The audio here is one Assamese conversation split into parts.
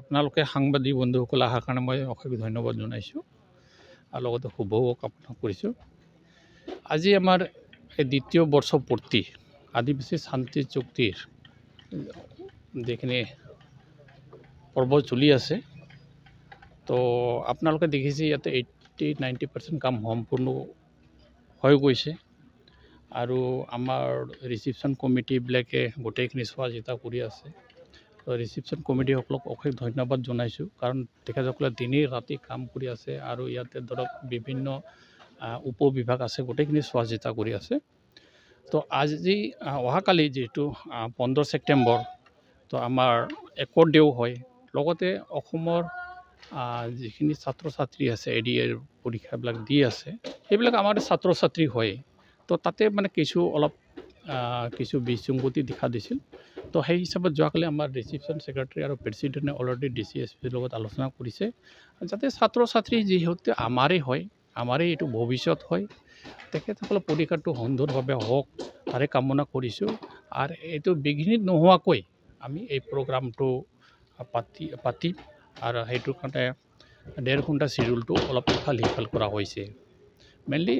আপোনালোকে সাংবাদিক বন্ধুসকল অহাৰ কাৰণে মই অশেষ ধন্যবাদ জনাইছোঁ আৰু লগতে শুভও কামনা কৰিছোঁ আজি আমাৰ এই দ্বিতীয় বৰ্ষপূৰ্তি আদিবাসী শান্তি চুক্তিৰ যিখিনি পৰ্ব চলি আছে তো আপোনালোকে দেখিছে ইয়াতে এইটি নাইণ্টি পাৰ্চেণ্ট কাম সম্পূৰ্ণ হৈ গৈছে আৰু আমাৰ ৰিচিপশ্যন কমিটিবিলাকে গোটেইখিনি চোৱা চিতা কৰি আছে ৰিচিপশ্যন কমিটিসকলক অশেষ ধন্যবাদ জনাইছোঁ কাৰণ তেখেতসকলে দিনে ৰাতি কাম কৰি আছে আৰু ইয়াতে ধৰক বিভিন্ন উপ বিভাগ আছে গোটেইখিনি চোৱা চিতা কৰি আছে তো আজি অহাকালি যিহেতু পোন্ধৰ ছেপ্টেম্বৰ তো আমাৰ একৰ দেও হয় লগতে অসমৰ যিখিনি ছাত্ৰ ছাত্ৰী আছে এ ডি এৰ পৰীক্ষাবিলাক দি আছে সেইবিলাক আমাৰ ছাত্ৰ ছাত্ৰী হয় তো তাতে মানে কিছু অলপ কিছু বিচুংগতি দেখা দিছিল তো সেই হিচাপত যোৱাকালি আমাৰ ৰিচিপশ্যন ছেক্ৰেটাৰী আৰু প্ৰেচিডেণ্টে অলৰেডি ডি চি এছ পিৰ লগত আলোচনা কৰিছে যাতে ছাত্ৰ ছাত্ৰী যিহেতু আমাৰেই হয় আমাৰেই এইটো ভৱিষ্যত হয় তেখেতসকলৰ পৰীক্ষাটো সুন্দৰভাৱে হওক তাৰে কামনা কৰিছোঁ আৰু এইটো বিঘ্নিত নোহোৱাকৈ আমি এই প্ৰগ্ৰামটো পাতি পাতিম আৰু সেইটোৰ কাৰণে ডেৰ ঘণ্টা চিডিউলটো অলপ ইফাল সিফাল কৰা হৈছে মেইনলি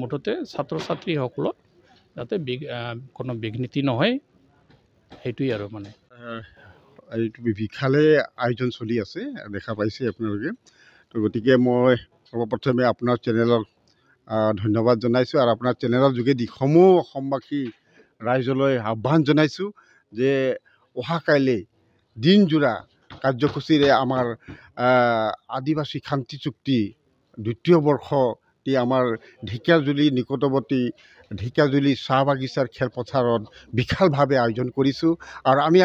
মুঠতে ছাত্ৰ ছাত্ৰীসকলক যাতে বিঘ কোনো বিঘ্নিতি নহয় সেইটোৱেই আৰু মানে এইটো বিশালে আয়োজন চলি আছে দেখা পাইছে আপোনালোকে তো গতিকে মই সৰ্বপ্ৰথমে আপোনাৰ চেনেলক ধন্যবাদ জনাইছোঁ আৰু আপোনাৰ চেনেলৰ যোগেদি সমূহ অসমবাসী ৰাইজলৈ আহ্বান জনাইছোঁ যে অহা কাইলৈ দিনজোৰা কাৰ্যসূচীৰে আমাৰ আদিবাসী শান্তি চুক্তি দ্বিতীয় বৰ্ষ ৰাতি আমাৰ ঢেকীয়াজুলি নিকটৱৰ্তী ঢেকীয়াজুলি চাহ বাগিচাৰ খেলপথাৰত বিশালভাৱে আয়োজন কৰিছোঁ আৰু আমি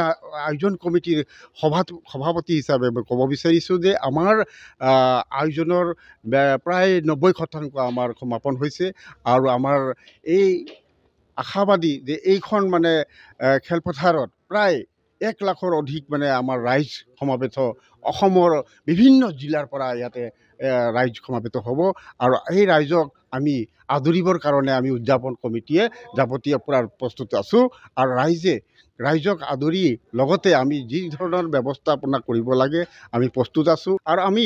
আয়োজন কমিটিৰ সভা সভাপতি হিচাপে মই ক'ব বিচাৰিছোঁ যে আমাৰ আয়োজনৰ প্ৰায় নব্বৈ শতাংশ আমাৰ সমাপন হৈছে আৰু আমাৰ এই আশাবাদী যে এইখন মানে খেলপথাৰত প্ৰায় এক লাখৰ অধিক মানে আমাৰ ৰাইজ সমাবেত অসমৰ বিভিন্ন জিলাৰ পৰা ইয়াতে ৰাইজ সমাবেত হ'ব আৰু এই ৰাইজক আমি আদৰিবৰ কাৰণে আমি উদযাপন কমিটিয়ে যাৱতীয় পূৰা প্ৰস্তুত আছোঁ আৰু ৰাইজে ৰাইজক আদৰি লগতে আমি যি ধৰণৰ ব্যৱস্থাপনা কৰিব লাগে আমি প্ৰস্তুত আছোঁ আৰু আমি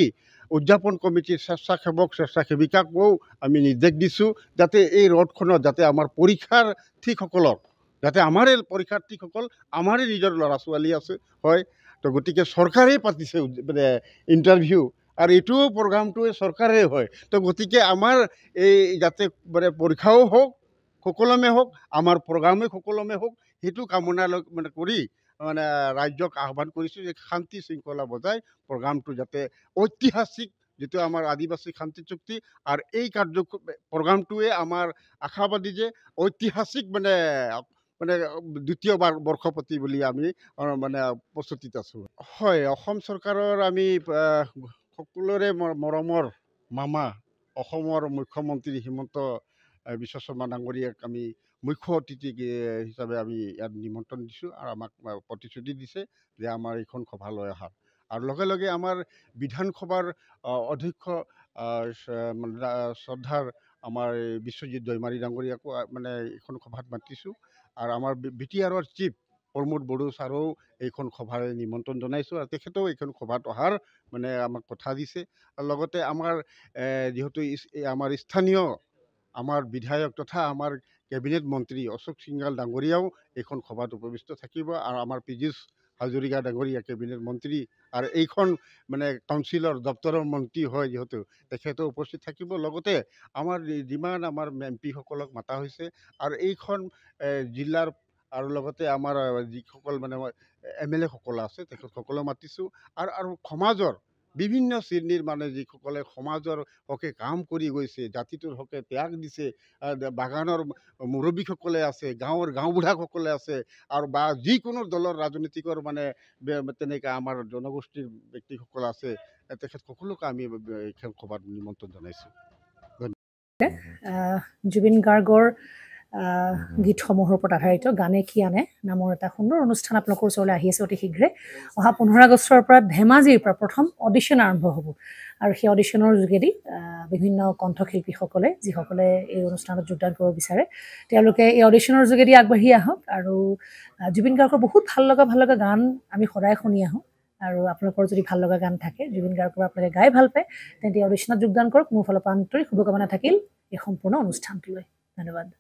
উদযাপন কমিটিৰ স্বেচ্ছাসেৱক স্বেচ্ছাসেৱিকাকো আমি নিৰ্দেশ দিছোঁ যাতে এই ৰ'দখনত যাতে আমাৰ পৰীক্ষাৰ্থীসকলক যাতে আমাৰে পৰীক্ষাৰ্থীসকল আমাৰে নিজৰ ল'ৰা ছোৱালী আছে হয় তো গতিকে চৰকাৰেই পাতিছে মানে ইণ্টাৰভিউ আৰু এইটো প্ৰগ্ৰামটোৱে চৰকাৰেই হয় তো গতিকে আমাৰ এই যাতে মানে পৰীক্ষাও হওক সুকলমে হওক আমাৰ প্ৰগ্ৰামেই সকলমে হওক সেইটো কামনা লৈ মানে কৰি মানে ৰাইজক আহ্বান কৰিছোঁ যে শান্তি শৃংখলা বজাই প্ৰগ্ৰামটো যাতে ঐতিহাসিক যিটো আমাৰ আদিবাসী শান্তি চুক্তি আৰু এই কাৰ্য প্ৰগ্ৰামটোৱে আমাৰ আশাবাদী যে ঐতিহাসিক মানে মানে দ্বিতীয় বাৰ বৰ্ষপতি বুলি আমি মানে প্ৰস্তুতিত আছোঁ হয় অসম চৰকাৰৰ আমি সকলোৰে মৰমৰ মামা অসমৰ মুখ্যমন্ত্ৰী হিমন্ত বিশ্ব শৰ্মা ডাঙৰীয়াক আমি মুখ্য অতিথি হিচাপে আমি ইয়াত নিমন্ত্ৰণ দিছোঁ আৰু আমাক প্ৰতিশ্ৰুতি দিছে যে আমাৰ এইখন সভালৈ অহা আৰু লগে লগে আমাৰ বিধানসভাৰ অধ্যক্ষ শ্ৰদ্ধাৰ আমাৰ বিশ্বজিৎ দৈমাৰী ডাঙৰীয়াকো মানে এইখন সভাত মাতিছোঁ আৰু আমাৰ বি টি আৰৰ চিফ প্ৰমোদ বড়ো ছাৰেও এইখন সভাৰে নিমন্ত্ৰণ জনাইছোঁ আৰু তেখেতেও এইখন সভাত অহাৰ মানে আমাক কথা দিছে আৰু লগতে আমাৰ যিহেতু আমাৰ স্থানীয় আমাৰ বিধায়ক তথা আমাৰ কেবিনেট মন্ত্ৰী অশোক সিংগাল ডাঙৰীয়াও এইখন সভাত উপবিষ্ট থাকিব আৰু আমাৰ পি জি হাজৰিকা ডাঙৰীয়া কেবিনেট মন্ত্ৰী আৰু এইখন মানে কাউঞ্চিলৰ দপ্তৰৰ মন্ত্ৰী হয় যিহেতু তেখেতেও উপস্থিত থাকিব লগতে আমাৰ যিমান আমাৰ এম পিসকলক মতা হৈছে আৰু এইখন জিলাৰ আৰু লগতে আমাৰ যিসকল মানে এম এল এসকল আছে তেখেতসকলক মাতিছোঁ আৰু আৰু সমাজৰ বিভিন্ন শ্ৰেণীৰ মানে যিসকলে সমাজৰ হকে কাম কৰি গৈছে জাতিটোৰ হকে ত্যাগ দিছে বাগানৰ মুৰব্বীসকলে আছে গাঁৱৰ গাঁওবুঢ়াসকলে আছে আৰু বা যিকোনো দলৰ ৰাজনীতিকৰ মানে তেনেকৈ আমাৰ জনগোষ্ঠীৰ ব্যক্তিসকল আছে তেখেত সকলোকে আমি খেল সভাত নিমন্ত্ৰণ জনাইছোঁ জুবিন গাৰ্গৰ গীতসমূহৰ ওপৰত আধাৰিত গানে কি আনে নামৰ এটা সুন্দৰ অনুষ্ঠান আপোনালোকৰ ওচৰলৈ আহি আছে অতি শীঘ্ৰে অহা পোন্ধৰ আগষ্টৰ পৰা ধেমাজিৰ পৰা প্ৰথম অডিশ্যন আৰম্ভ হ'ব আৰু সেই অডিশ্যনৰ যোগেদি বিভিন্ন কণ্ঠশিল্পীসকলে যিসকলে এই অনুষ্ঠানত যোগদান কৰিব বিচাৰে তেওঁলোকে এই অডিশ্যনৰ যোগেদি আগবাঢ়ি আহক আৰু জুবিন গাৰ্গৰ বহুত ভাল লগা ভাল লগা গান আমি সদায় শুনি আহোঁ আৰু আপোনালোকৰ যদি ভাল লগা গান থাকে জুবিন গাৰ্গৰ পৰা আপোনালোকে গাই ভাল পায় তেন্তে এই অডিশ্যনত যোগদান কৰক মোৰ ফালৰ পৰা আন্তৰিক শুভকামনা থাকিল এই সম্পূৰ্ণ অনুষ্ঠানটোলৈ ধন্যবাদ